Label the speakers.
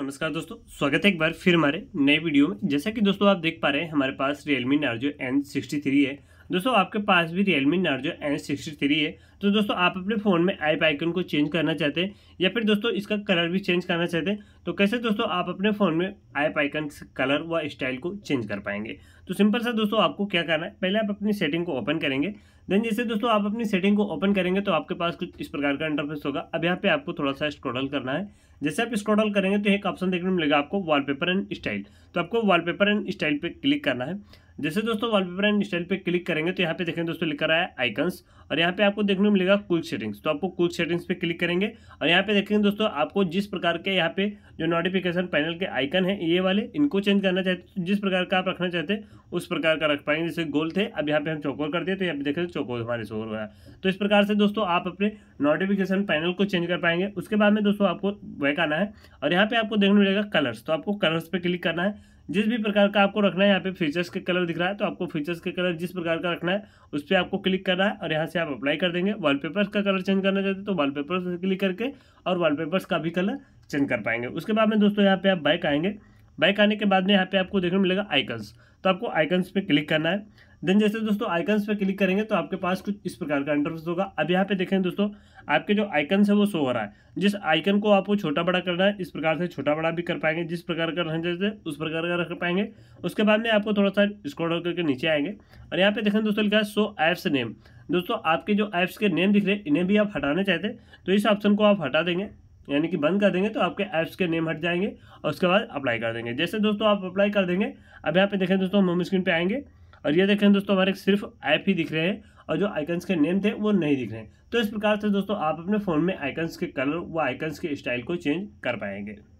Speaker 1: नमस्कार दोस्तों स्वागत है एक बार फिर हमारे नए वीडियो में जैसा कि दोस्तों आप देख पा रहे हैं हमारे पास रियलमी एन सिक्सटी थ्री है दोस्तों आपके पास भी Realme Narzo N sixty three है तो दोस्तों आप अपने फ़ोन में ऐप आइकन को चेंज करना चाहते हैं या फिर दोस्तों इसका कलर भी चेंज करना चाहते हैं तो कैसे दोस्तों आप अपने फ़ोन में ऐप आइकन से कलर व स्टाइल को चेंज कर पाएंगे तो सिंपल सा दोस्तों आपको क्या करना है पहले आप अपनी सेटिंग को ओपन करेंगे देन जैसे दोस्तों आप अपनी सेटिंग को ओपन करेंगे तो आपके पास कुछ इस प्रकार का इंटरफेस होगा अब यहाँ पे आपको थोड़ा सा स्क्रॉडल करना है जैसे आप स्क्रॉडल करेंगे तो एक ऑप्शन देखने को मिलेगा आपको वॉलपेपर एंड स्टाइल तो आपको वॉलपेपर एंड स्टाइल पे क्लिक करना है जैसे दोस्तों वॉलपेपर एंड स्टाइल पे क्लिक करेंगे तो यहाँ पे देखेंगे दोस्तों लिखा रहा है आइकन्स और यहाँ पे आपको देखने को मिलेगा क्विक सेटिंग्स तो आपको क्विक सेटिंग्स पे क्लिक करेंगे और यहाँ पे देखेंगे दोस्तों आपको जिस प्रकार के यहाँ पे जो नोटिफिकेशन पैनल के आइकन है ये वाले इनको चेंज करना चाहते जिस प्रकार का आप रखना चाहते उस प्रकार का रख पाएंगे जैसे गोल थे अब यहाँ पे हम चौकोर कर दिए तो यहाँ पे देखें चौकोर हमारे शोर हो गया तो इस प्रकार से दोस्तों आप अपने नोटिफिकेशन पैनल को चेंज कर पाएंगे उसके बाद में दोस्तों आपको वह आना है और यहाँ पे आपको देखने मिलेगा कलर्स तो आपको कलर्स पे क्लिक करना है जिस भी प्रकार का आपको रखना है यहाँ पे फीचर्स के कलर दिख रहा है तो आपको फीचर्स के कलर जिस प्रकार का रखना है उस पर आपको क्लिक करना है और यहाँ से आप अप्लाई कर देंगे वॉलपेपर्स का कलर चेंज करना चाहते हैं तो वॉलपेपर्स क्लिक करके और वॉलपेपर्स का भी कलर चेंज कर पाएंगे उसके बाद में दोस्तों यहाँ पे आप बाइक आएंगे बैक आने के बाद में यहाँ पे आपको देखने मिलेगा आइकन्स तो आपको आइकन्स पे क्लिक करना है देन जैसे दोस्तों आइकन्स पे क्लिक करेंगे तो आपके पास कुछ इस प्रकार का इंटरफेस होगा अब यहाँ पे देखें दोस्तों आपके जो आइकन्स है वो शो हो रहा है जिस आइकन को आपको छोटा बड़ा करना है इस प्रकार से छोटा बड़ा भी कर पाएंगे जिस प्रकार का रहना जैसे उस प्रकार का रख पाएंगे उसके बाद में आपको थोड़ा सा स्क्रॉल करके नीचे आएंगे और यहाँ पे देखें दोस्तों लिखा है सो ऐप्स नेम दोस्तों आपके जो ऐप्स के नेम दिख रहे हैं इन्हें भी आप हटाना चाहते हैं तो इस ऑप्शन को आप हटा देंगे यानी कि बंद कर देंगे तो आपके ऐप्स के नेम हट जाएंगे और उसके बाद अप्लाई कर देंगे जैसे दोस्तों आप अप्लाई कर देंगे अब यहाँ पे देखें दोस्तों हम होम स्क्रीन पे आएंगे और ये देखें दोस्तों हमारे सिर्फ ऐप ही दिख रहे हैं और जो आइकन्स के नेम थे वो नहीं दिख रहे हैं तो इस प्रकार से दोस्तों आप अपने फ़ोन में आइकन्स के कलर व आइकन्स के स्टाइल को चेंज कर पाएंगे